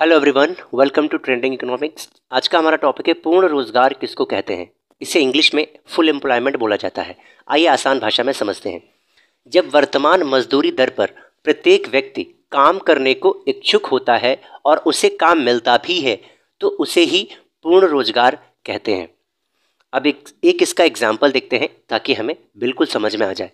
hello everyone welcome to trending economics आज का हमारा टॉपिक है पूर्ण रोजगार किसको कहते हैं इसे इंग्लिश में फुल एम्प्लॉयमेंट बोला जाता है आइए आसान भाषा में समझते हैं जब वर्तमान मजदूरी दर पर प्रत्येक व्यक्ति काम करने को इच्छुक होता है और उसे काम मिलता भी है तो उसे ही पूर्ण रोजगार कहते हैं अब एक, एक इसका एग्जाम्पल देखते हैं ताकि हमें बिल्कुल समझ में आ जाए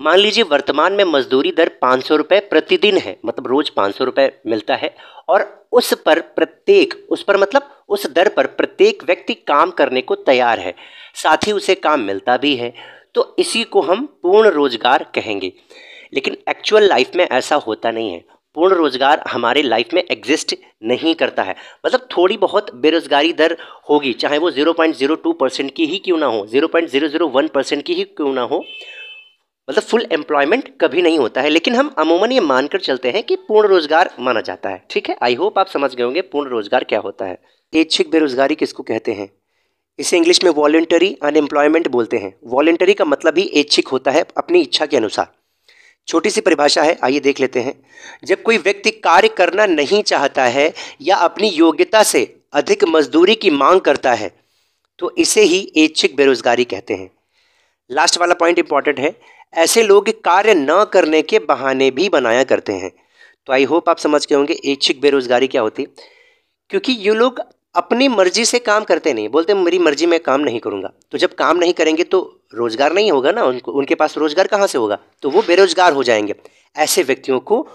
मान लीजिए वर्तमान में मजदूरी दर पाँच सौ रुपये प्रतिदिन है मतलब रोज पाँच सौ रुपये मिलता है और उस पर प्रत्येक उस पर मतलब उस दर पर प्रत्येक व्यक्ति काम करने को तैयार है साथ ही उसे काम मिलता भी है तो इसी को हम पूर्ण रोजगार कहेंगे लेकिन एक्चुअल लाइफ में ऐसा होता नहीं है पूर्ण रोजगार हमारे लाइफ में एग्जिस्ट नहीं करता है मतलब थोड़ी बहुत बेरोजगारी दर होगी चाहे वो 0.02 परसेंट की ही क्यों ना हो 0.001 परसेंट की ही क्यों ना हो मतलब फुल एम्प्लॉयमेंट कभी नहीं होता है लेकिन हम अमूमन ये मानकर चलते हैं कि पूर्ण रोजगार माना जाता है ठीक है आई होप आप समझ गए होंगे पूर्ण रोजगार क्या होता है ऐच्छिक बेरोजगारी किसको कहते हैं इसे इंग्लिश में वॉलेंटरी अनएम्प्लॉयमेंट बोलते हैं वॉलेंटरी का मतलब ही ऐच्छिक होता है अपनी इच्छा के अनुसार छोटी सी परिभाषा है आइए देख लेते हैं जब कोई व्यक्ति कार्य करना नहीं चाहता है या अपनी योग्यता से अधिक मजदूरी की मांग करता है तो इसे ही ऐच्छिक बेरोजगारी कहते हैं लास्ट वाला पॉइंट इंपॉर्टेंट है ऐसे लोग कार्य न करने के बहाने भी बनाया करते हैं तो आई होप आप समझ के होंगे ऐच्छिक बेरोजगारी क्या होती क्योंकि ये लोग अपनी मर्जी से काम करते नहीं बोलते मेरी मर्जी में काम नहीं करूँगा तो जब काम नहीं करेंगे तो रोज़गार नहीं होगा ना उनको उनके पास रोज़गार कहाँ से होगा तो वो बेरोज़गार हो जाएंगे ऐसे व्यक्तियों को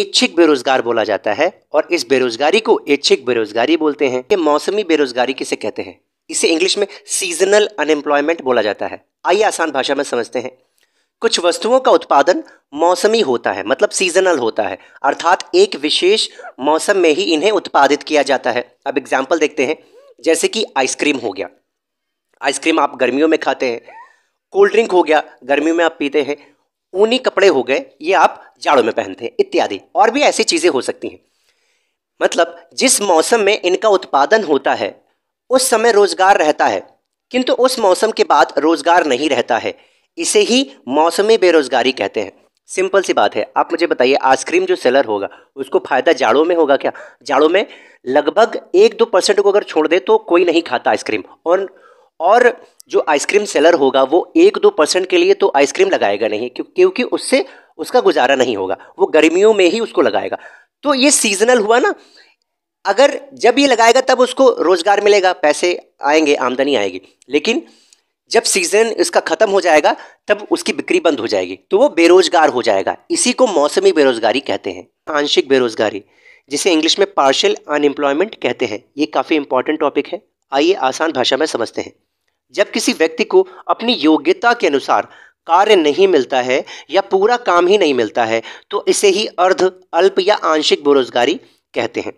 ऐच्छिक बेरोजगार बोला जाता है और इस बेरोजगारी को ऐच्छिक बेरोजगारी बोलते हैं ये मौसमी बेरोजगारी किसे कहते हैं इसे इंग्लिश में सीजनल अनएम्प्लॉयमेंट बोला जाता है आइए आसान भाषा में समझते हैं कुछ वस्तुओं का उत्पादन मौसमी होता है मतलब सीजनल होता है अर्थात एक विशेष मौसम में ही इन्हें उत्पादित किया जाता है अब एग्जाम्पल देखते हैं जैसे कि आइसक्रीम हो गया आइसक्रीम आप गर्मियों में खाते हैं कोल्ड ड्रिंक हो गया गर्मियों में आप पीते हैं ऊनी कपड़े हो गए ये आप जाड़ों में पहनते हैं इत्यादि और भी ऐसी चीज़ें हो सकती हैं मतलब जिस मौसम में इनका उत्पादन होता है उस समय रोजगार रहता है किंतु उस मौसम के बाद रोजगार नहीं रहता है इसे ही मौसमी बेरोजगारी कहते हैं सिंपल सी बात है आप मुझे बताइए आइसक्रीम जो सेलर होगा उसको फ़ायदा जाड़ों में होगा क्या जाड़ों में लगभग एक दो परसेंट को अगर छोड़ दे तो कोई नहीं खाता आइसक्रीम और और जो आइसक्रीम सेलर होगा वो एक दो परसेंट के लिए तो आइसक्रीम लगाएगा नहीं क्योंकि उससे उसका गुजारा नहीं होगा वो गर्मियों में ही उसको लगाएगा तो ये सीजनल हुआ ना अगर जब ये लगाएगा तब उसको रोज़गार मिलेगा पैसे आएंगे आमदनी आएगी लेकिन जब सीज़न इसका ख़त्म हो जाएगा तब उसकी बिक्री बंद हो जाएगी तो वो बेरोजगार हो जाएगा इसी को मौसमी बेरोजगारी कहते हैं आंशिक बेरोजगारी जिसे इंग्लिश में पार्शियल अनएम्प्लॉयमेंट कहते हैं ये काफ़ी इंपॉर्टेंट टॉपिक है आइए आसान भाषा में समझते हैं जब किसी व्यक्ति को अपनी योग्यता के अनुसार कार्य नहीं मिलता है या पूरा काम ही नहीं मिलता है तो इसे ही अर्ध अल्प या आंशिक बेरोजगारी कहते हैं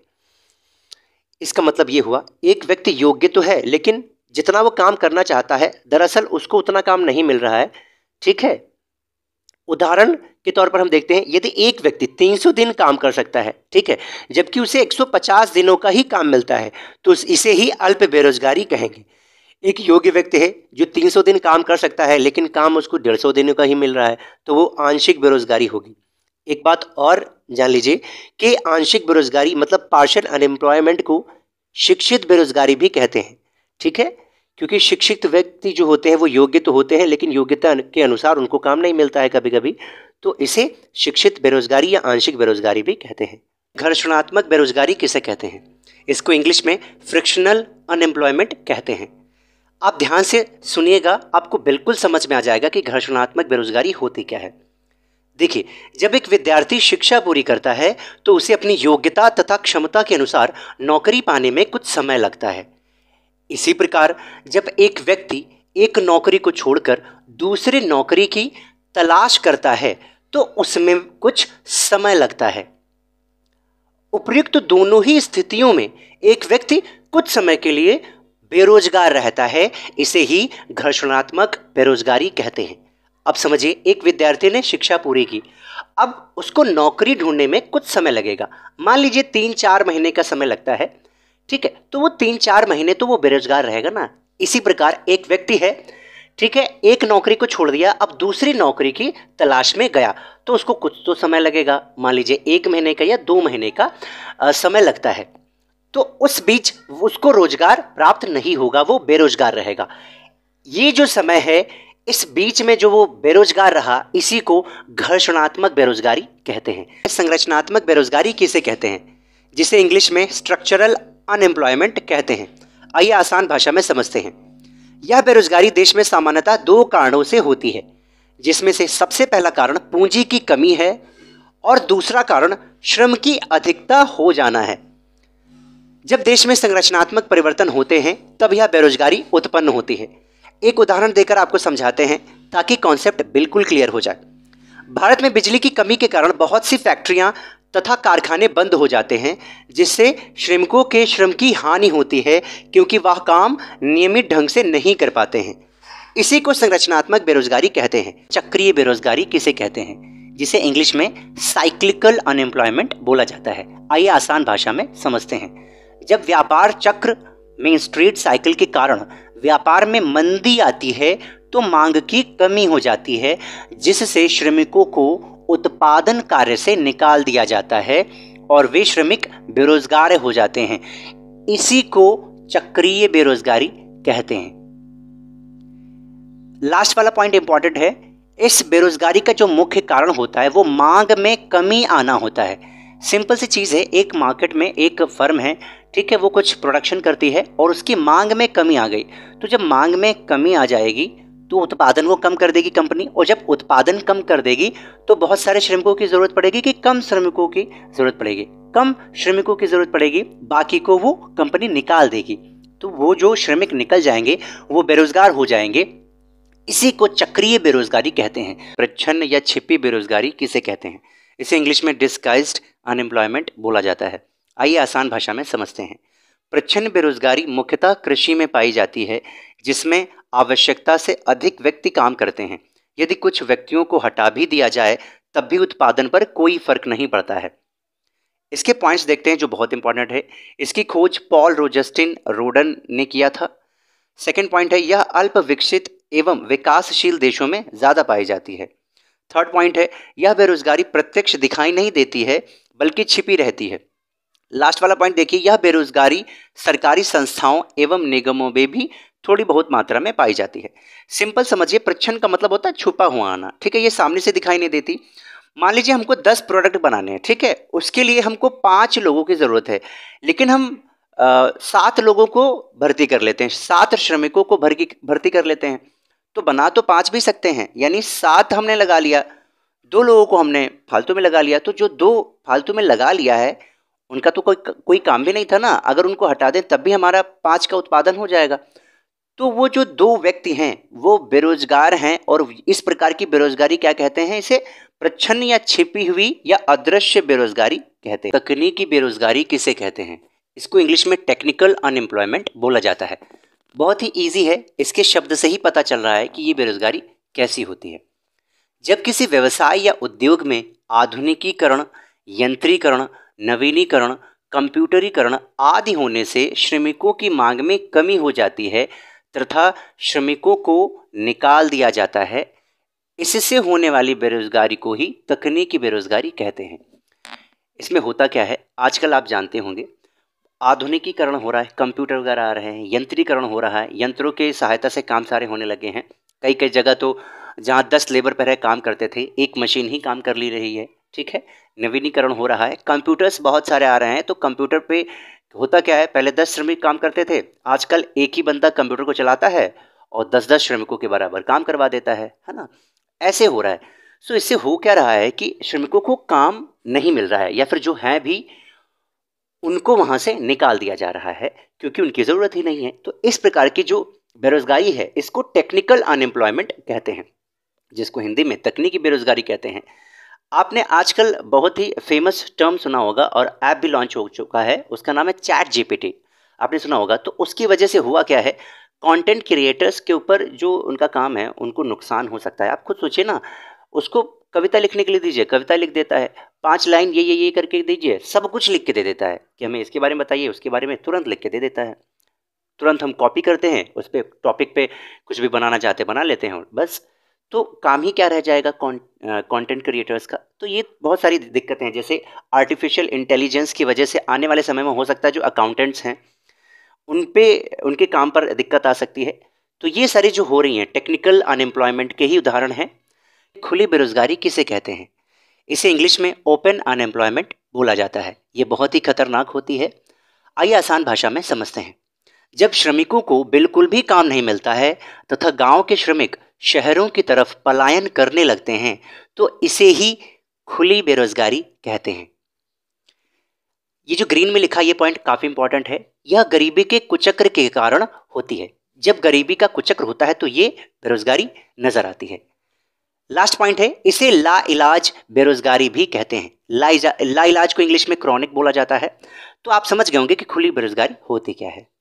इसका मतलब ये हुआ एक व्यक्ति योग्य तो है लेकिन जितना वो काम करना चाहता है दरअसल उसको उतना काम नहीं मिल रहा है ठीक है उदाहरण के तौर पर हम देखते हैं यदि एक व्यक्ति 300 दिन काम कर सकता है ठीक है जबकि उसे 150 दिनों का ही काम मिलता है तो इसे ही अल्प बेरोजगारी कहेंगे एक योग्य व्यक्ति है जो 300 दिन काम कर सकता है लेकिन काम उसको 150 दिनों का ही मिल रहा है तो वो आंशिक बेरोजगारी होगी एक बात और जान लीजिए कि आंशिक बेरोजगारी मतलब पार्शल अनएम्प्लॉयमेंट को शिक्षित बेरोजगारी भी कहते हैं ठीक है क्योंकि शिक्षित व्यक्ति जो होते हैं वो योग्य तो होते हैं लेकिन योग्यता के अनुसार उनको काम नहीं मिलता है कभी कभी तो इसे शिक्षित बेरोजगारी या आंशिक बेरोजगारी भी कहते हैं घर्षणात्मक बेरोजगारी किसे कहते हैं इसको इंग्लिश में फ्रिक्शनल अनएम्प्लॉयमेंट कहते हैं आप ध्यान से सुनिएगा आपको बिल्कुल समझ में आ जाएगा कि घर्षणात्मक बेरोजगारी होती क्या है देखिए जब एक विद्यार्थी शिक्षा पूरी करता है तो उसे अपनी योग्यता तथा क्षमता के अनुसार नौकरी पाने में कुछ समय लगता है इसी प्रकार जब एक व्यक्ति एक नौकरी को छोड़कर दूसरी नौकरी की तलाश करता है तो उसमें कुछ समय लगता है उपयुक्त दोनों ही स्थितियों में एक व्यक्ति कुछ समय के लिए बेरोजगार रहता है इसे ही घर्षणात्मक बेरोजगारी कहते हैं अब समझिए एक विद्यार्थी ने शिक्षा पूरी की अब उसको नौकरी ढूंढने में कुछ समय लगेगा मान लीजिए तीन चार महीने का समय लगता है ठीक है तो वो तीन चार महीने तो वो बेरोजगार रहेगा ना इसी प्रकार एक व्यक्ति है ठीक है एक नौकरी को छोड़ दिया अब दूसरी नौकरी की तलाश में गया तो उसको कुछ तो समय लगेगा मान लीजिए एक महीने का या दो महीने का आ, समय लगता है तो उस बीच उसको रोजगार प्राप्त नहीं होगा वो बेरोजगार रहेगा ये जो समय है इस बीच में जो वो बेरोजगार रहा इसी को घर्षणात्मक बेरोजगारी कहते हैं संरचनात्मक बेरोजगारी किसे कहते हैं जिसे इंग्लिश में स्ट्रक्चरल अनएम्प्लॉयमेंट कहते हैं आइए आसान भाषा में समझते हैं यह बेरोजगारी देश में सामान्यतः दो कारणों से होती है जिसमें से सबसे पहला कारण पूंजी की कमी है और दूसरा कारण श्रम की अधिकता हो जाना है जब देश में संरचनात्मक परिवर्तन होते हैं तब यह बेरोजगारी उत्पन्न होती है एक उदाहरण देकर आपको समझाते हैं ताकि कॉन्सेप्ट बिल्कुल क्लियर हो जाए भारत में बिजली की कमी के कारण बहुत सी फैक्ट्रियां तथा कारखाने बंद हो जाते हैं जिससे श्रमिकों के श्रम की हानि होती है क्योंकि वह काम नियमित ढंग से नहीं कर पाते हैं इसी को संरचनात्मक बेरोजगारी कहते हैं चक्रीय बेरोजगारी किसे कहते हैं जिसे इंग्लिश में साइक्लिकल अनएम्प्लॉयमेंट बोला जाता है आइए आसान भाषा में समझते हैं जब व्यापार चक्र में स्ट्रीट साइकिल के कारण व्यापार में मंदी आती है तो मांग की कमी हो जाती है जिससे श्रमिकों को उत्पादन कार्य से निकाल दिया जाता है और वे श्रमिक बेरोजगार हो जाते हैं इसी को चक्रीय बेरोजगारी कहते हैं लास्ट वाला पॉइंट इंपॉर्टेंट है इस बेरोजगारी का जो मुख्य कारण होता है वो मांग में कमी आना होता है सिंपल सी चीज़ है एक मार्केट में एक फर्म है ठीक है वो कुछ प्रोडक्शन करती है और उसकी मांग में कमी आ गई तो जब मांग में कमी आ जाएगी तो उत्पादन को कम कर देगी कंपनी और जब उत्पादन कम कर देगी तो बहुत सारे श्रमिकों की ज़रूरत पड़ेगी कि कम श्रमिकों की ज़रूरत पड़ेगी कम श्रमिकों की ज़रूरत पड़ेगी बाकी को वो कंपनी निकाल देगी तो वो जो श्रमिक निकल जाएंगे वो बेरोजगार हो जाएंगे इसी को चक्रीय बेरोजगारी कहते हैं प्रच्छन्न या छिपी बेरोजगारी किसे कहते हैं इसे इंग्लिश में डिस्काइज अनएम्प्लॉयमेंट बोला जाता है आइए आसान भाषा में समझते हैं प्रच्छन्न बेरोजगारी मुख्यतः कृषि में पाई जाती है जिसमें आवश्यकता से अधिक व्यक्ति काम करते हैं यदि कुछ व्यक्तियों को हटा भी दिया जाए तब भी उत्पादन पर कोई फर्क नहीं पड़ता है इसके पॉइंट्स देखते हैं जो बहुत इंपॉर्टेंट है इसकी खोज पॉल रोजस्टिन रोडन ने किया था सेकेंड पॉइंट है यह अल्प विकसित एवं विकासशील देशों में ज़्यादा पाई जाती है थर्ड पॉइंट है यह बेरोजगारी प्रत्यक्ष दिखाई नहीं देती है बल्कि छिपी रहती है लास्ट वाला पॉइंट देखिए यह बेरोजगारी सरकारी संस्थाओं एवं निगमों में भी थोड़ी बहुत मात्रा में पाई जाती है सिंपल समझिए प्रच्छन का मतलब होता है छुपा हुआ आना ठीक है ये सामने से दिखाई नहीं देती मान लीजिए हमको दस प्रोडक्ट बनाने हैं ठीक है उसके लिए हमको पाँच लोगों की ज़रूरत है लेकिन हम सात लोगों को भर्ती कर लेते हैं सात श्रमिकों को भर्ती भर्ती कर लेते हैं तो बना तो पाँच भी सकते हैं यानी सात हमने लगा लिया दो लोगों को हमने फालतू में लगा लिया तो जो दो फालतू में लगा लिया है उनका तो कोई कोई काम भी नहीं था ना अगर उनको हटा दें तब भी हमारा पाँच का उत्पादन हो जाएगा तो वो जो दो व्यक्ति हैं वो बेरोजगार हैं और इस प्रकार की बेरोजगारी क्या कहते हैं इसे प्रच्छन्न या छिपी हुई या अदृश्य बेरोजगारी कहते हैं तकनीकी बेरोजगारी किसे कहते हैं इसको इंग्लिश में टेक्निकल अनएम्प्लॉयमेंट बोला जाता है बहुत ही ईजी है इसके शब्द से ही पता चल रहा है कि ये बेरोजगारी कैसी होती है जब किसी व्यवसाय या उद्योग में आधुनिकीकरण यंत्रीकरण नवीनीकरण कंप्यूटरीकरण आदि होने से श्रमिकों की मांग में कमी हो जाती है तथा श्रमिकों को निकाल दिया जाता है इससे होने वाली बेरोजगारी को ही तकनीकी बेरोजगारी कहते हैं इसमें होता क्या है आजकल आप जानते होंगे आधुनिकीकरण हो रहा है कंप्यूटर वगैरह आ रहे हैं यंत्रीकरण हो रहा है यंत्रों के सहायता से काम सारे होने लगे हैं कई कई जगह तो जहाँ दस लेबर पर है काम करते थे एक मशीन ही काम कर ली रही है ठीक है नवीनीकरण हो रहा है कंप्यूटर्स बहुत सारे आ रहे हैं तो कंप्यूटर पे होता क्या है पहले दस श्रमिक काम करते थे आजकल एक ही बंदा कंप्यूटर को चलाता है और दस दस श्रमिकों के बराबर काम करवा देता है है ना ऐसे हो रहा है सो इससे हो क्या रहा है कि श्रमिकों को काम नहीं मिल रहा है या फिर जो हैं भी उनको वहाँ से निकाल दिया जा रहा है क्योंकि उनकी ज़रूरत ही नहीं है तो इस प्रकार की जो बेरोज़गारी है इसको टेक्निकल अनएम्प्लॉयमेंट कहते हैं जिसको हिंदी में तकनीकी बेरोज़गारी कहते हैं आपने आजकल बहुत ही फेमस टर्म सुना होगा और ऐप भी लॉन्च हो चुका है उसका नाम है चैट जीपीटी आपने सुना होगा तो उसकी वजह से हुआ क्या है कंटेंट क्रिएटर्स के ऊपर जो उनका काम है उनको नुकसान हो सकता है आप खुद सोचिए ना उसको कविता लिखने के लिए दीजिए कविता लिख देता है पांच लाइन ये ये ये करके दीजिए सब कुछ लिख के दे देता है कि हमें इसके बारे में बताइए उसके बारे में तुरंत लिख के दे देता है तुरंत हम कॉपी करते हैं उस पर टॉपिक पे कुछ भी बनाना चाहते बना लेते हैं बस तो काम ही क्या रह जाएगा कंटेंट क्रिएटर्स का तो ये बहुत सारी दिक्कतें हैं जैसे आर्टिफिशियल इंटेलिजेंस की वजह से आने वाले समय में हो सकता है जो अकाउंटेंट्स हैं उन पे उनके काम पर दिक्कत आ सकती है तो ये सारी जो हो रही हैं टेक्निकल अनएम्प्लॉयमेंट के ही उदाहरण हैं खुली बेरोजगारी किसे कहते हैं इसे इंग्लिश में ओपन अनएम्प्लॉयमेंट बोला जाता है ये बहुत ही खतरनाक होती है आइए आसान भाषा में समझते हैं जब श्रमिकों को बिल्कुल भी काम नहीं मिलता है तथा तो गांव के श्रमिक शहरों की तरफ पलायन करने लगते हैं तो इसे ही खुली बेरोजगारी कहते हैं ये जो ग्रीन में लिखा ये पॉइंट काफ़ी इंपॉर्टेंट है यह गरीबी के कुचक्र के कारण होती है जब गरीबी का कुचक्र होता है तो ये बेरोजगारी नजर आती है लास्ट पॉइंट है इसे ला इलाज बेरोजगारी भी कहते हैं ला, ला इलाज को इंग्लिश में क्रॉनिक बोला जाता है तो आप समझ गए होंगे कि खुली बेरोजगारी होती क्या है